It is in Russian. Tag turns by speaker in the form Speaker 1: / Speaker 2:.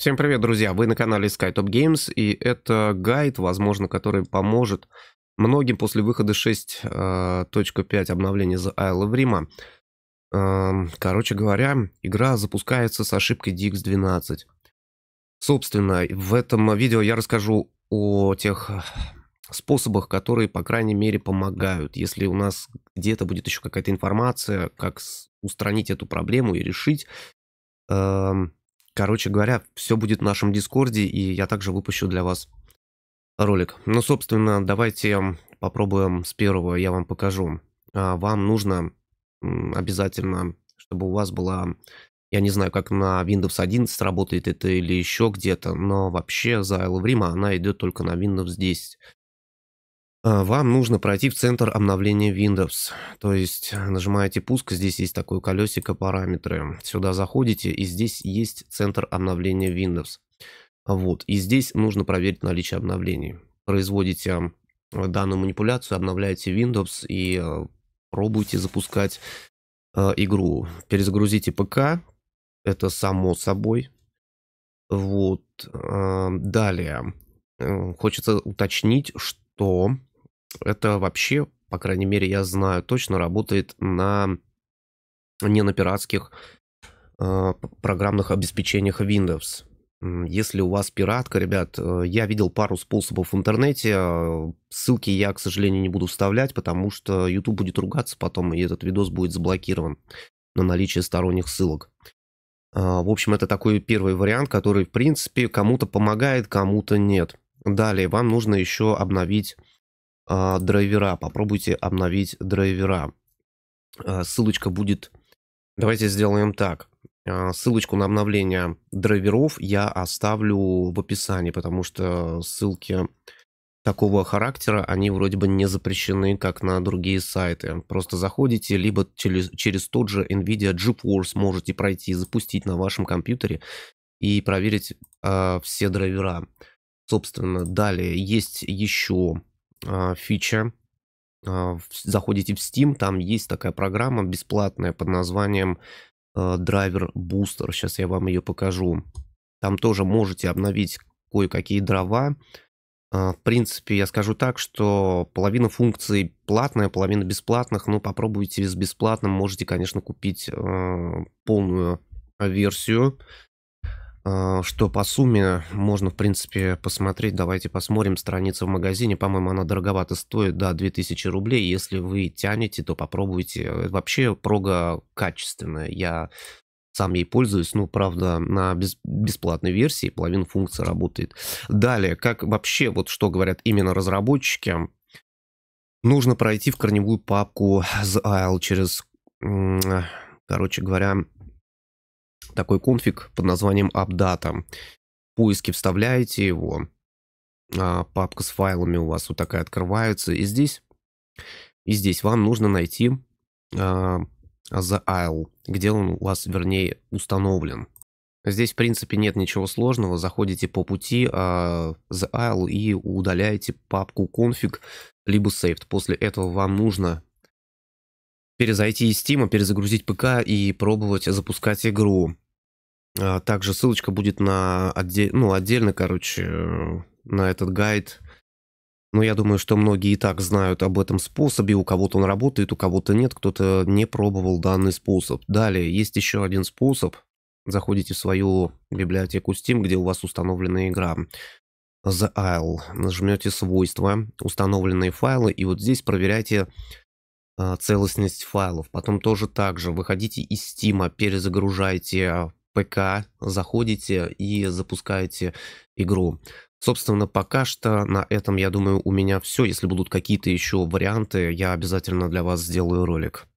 Speaker 1: Всем привет, друзья! Вы на канале SkyTop Games, и это гайд, возможно, который поможет многим после выхода 6.5 а, обновления за Isle of Rima. Короче говоря, игра запускается с ошибкой DX12. Собственно, в этом видео я расскажу о тех способах, которые, по крайней мере, помогают. Если у нас где-то будет еще какая-то информация, как устранить эту проблему и решить, Короче говоря, все будет в нашем Дискорде, и я также выпущу для вас ролик. Ну, собственно, давайте попробуем с первого, я вам покажу. А, вам нужно обязательно, чтобы у вас была... Я не знаю, как на Windows 11 работает это или еще где-то, но вообще за LVRIM она идет только на Windows 10. А, вам нужно пройти в центр обновления Windows. То есть э, нажимаете пуск, здесь есть такое колесико параметры. Сюда заходите и здесь есть центр обновления Windows. Вот, и здесь нужно проверить наличие обновлений. Производите данную манипуляцию, обновляете Windows и э, пробуйте запускать э, игру. Перезагрузите ПК, это само собой. Вот, далее. Хочется уточнить, что это вообще, по крайней мере, я знаю, точно работает на не на пиратских э, программных обеспечениях Windows. Если у вас пиратка, ребят, э, я видел пару способов в интернете. А, ссылки я, к сожалению, не буду вставлять, потому что YouTube будет ругаться потом, и этот видос будет заблокирован на наличие сторонних ссылок. А, в общем, это такой первый вариант, который, в принципе, кому-то помогает, кому-то нет. Далее вам нужно еще обновить а, драйвера. Попробуйте обновить драйвера. А, ссылочка будет... Давайте сделаем так. А, ссылочку на обновление драйверов я оставлю в описании, потому что ссылки такого характера, они вроде бы не запрещены, как на другие сайты. Просто заходите, либо через, через тот же NVIDIA GeForce можете пройти, и запустить на вашем компьютере и проверить э, все драйвера. Собственно, далее есть еще а, фича. А, заходите в Steam, там есть такая программа бесплатная под названием Driver Booster. Сейчас я вам ее покажу. Там тоже можете обновить кое-какие дрова. А, в принципе, я скажу так, что половина функций платная, половина бесплатных. Ну, попробуйте с бесплатным. Можете, конечно, купить полную версию Э, что по сумме можно, в принципе, посмотреть. Давайте посмотрим. Страница в магазине, по-моему, она дороговато стоит, да, 2000 рублей. Если вы тянете, то попробуйте. Э, вообще прога качественная. Я сам ей пользуюсь, ну, правда, на без, бесплатной версии половина функций работает. Далее, как вообще, вот что говорят именно разработчики, нужно пройти в корневую папку ZAL через, короче говоря, такой конфиг под названием updata. Поиски вставляете его, а, папка с файлами у вас вот такая открывается, и здесь, и здесь вам нужно найти а, the IL, где он у вас, вернее, установлен. Здесь, в принципе, нет ничего сложного. Заходите по пути uh, the IL и удаляете папку config, либо saved. После этого вам нужно перезайти из Steam, перезагрузить ПК и пробовать запускать игру. А, также ссылочка будет на отдель, ну, отдельно, короче, э, на этот гайд. Но я думаю, что многие и так знают об этом способе. У кого-то он работает, у кого-то нет. Кто-то не пробовал данный способ. Далее есть еще один способ. Заходите в свою библиотеку Steam, где у вас установлена игра. The Isle. Нажмете свойства, установленные файлы, и вот здесь проверяйте а, целостность файлов. Потом тоже так же выходите из Steam, перезагружаете ПК, заходите и запускаете игру. Собственно, пока что на этом, я думаю, у меня все. Если будут какие-то еще варианты, я обязательно для вас сделаю ролик.